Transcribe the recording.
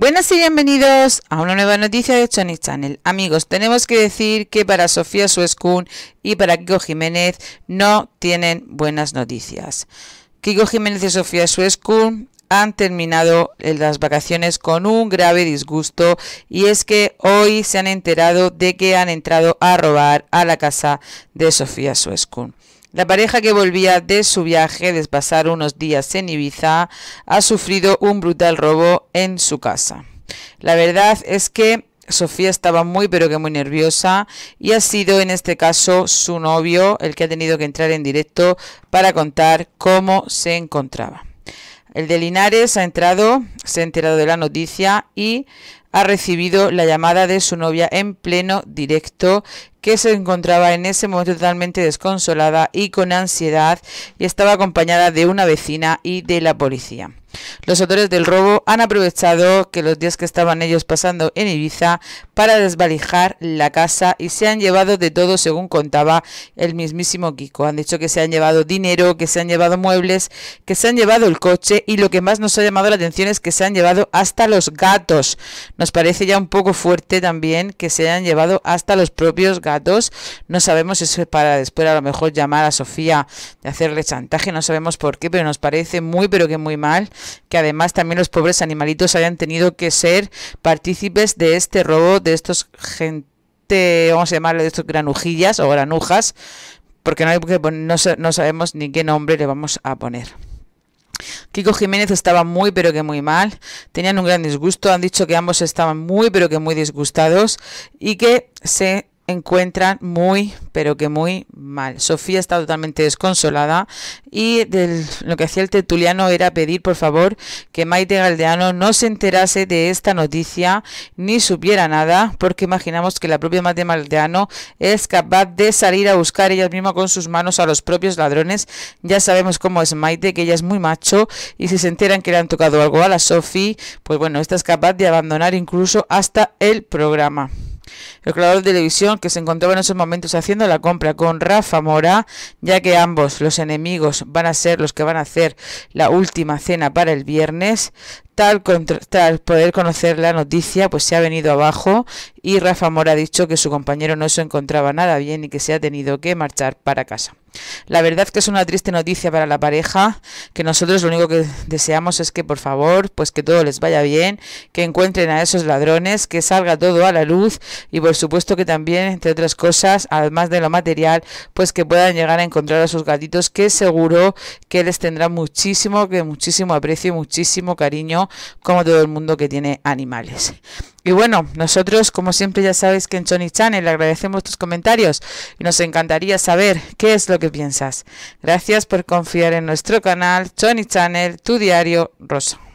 Buenas y bienvenidos a una nueva noticia de Johnny Channel. Amigos, tenemos que decir que para Sofía Suescun y para Kiko Jiménez no tienen buenas noticias. Kiko Jiménez y Sofía Suescun han terminado las vacaciones con un grave disgusto y es que hoy se han enterado de que han entrado a robar a la casa de Sofía Suescun. La pareja que volvía de su viaje de pasar unos días en Ibiza ha sufrido un brutal robo en su casa. La verdad es que Sofía estaba muy pero que muy nerviosa y ha sido en este caso su novio el que ha tenido que entrar en directo para contar cómo se encontraba. El de Linares ha entrado, se ha enterado de la noticia y ha recibido la llamada de su novia en pleno directo, que se encontraba en ese momento totalmente desconsolada y con ansiedad, y estaba acompañada de una vecina y de la policía. Los autores del robo han aprovechado que los días que estaban ellos pasando en Ibiza para desvalijar la casa y se han llevado de todo, según contaba el mismísimo Kiko. Han dicho que se han llevado dinero, que se han llevado muebles, que se han llevado el coche y lo que más nos ha llamado la atención es que se han llevado hasta los gatos. Nos parece ya un poco fuerte también que se hayan llevado hasta los propios gatos. No sabemos si es para después a lo mejor llamar a Sofía y hacerle chantaje, no sabemos por qué, pero nos parece muy, pero que muy mal que además también los pobres animalitos hayan tenido que ser partícipes de este robo, de estos gente, vamos a llamarlo de estos granujillas o granujas, porque no, hay, no sabemos ni qué nombre le vamos a poner. Kiko Jiménez estaba muy pero que muy mal, tenían un gran disgusto, han dicho que ambos estaban muy pero que muy disgustados y que se encuentran muy, pero que muy mal. Sofía está totalmente desconsolada y lo que hacía el tertuliano era pedir, por favor, que Maite Galdeano no se enterase de esta noticia ni supiera nada, porque imaginamos que la propia Maite Galdeano es capaz de salir a buscar ella misma con sus manos a los propios ladrones. Ya sabemos cómo es Maite, que ella es muy macho y si se enteran que le han tocado algo a la Sofía pues bueno, esta es capaz de abandonar incluso hasta el programa el creador de televisión que se encontraba en esos momentos haciendo la compra con Rafa Mora, ya que ambos, los enemigos, van a ser los que van a hacer la última cena para el viernes, Tal, poder conocer la noticia, pues se ha venido abajo y Rafa Mora ha dicho que su compañero no se encontraba nada bien y que se ha tenido que marchar para casa. La verdad que es una triste noticia para la pareja, que nosotros lo único que deseamos es que por favor, pues que todo les vaya bien, que encuentren a esos ladrones, que salga todo a la luz y por supuesto que también, entre otras cosas, además de lo material, pues que puedan llegar a encontrar a sus gatitos que seguro que les tendrá muchísimo, que muchísimo aprecio y muchísimo cariño como todo el mundo que tiene animales. Y bueno, nosotros, como siempre, ya sabes que en Sony Channel agradecemos tus comentarios y nos encantaría saber qué es lo que piensas. Gracias por confiar en nuestro canal, Sony Channel, tu diario rosa.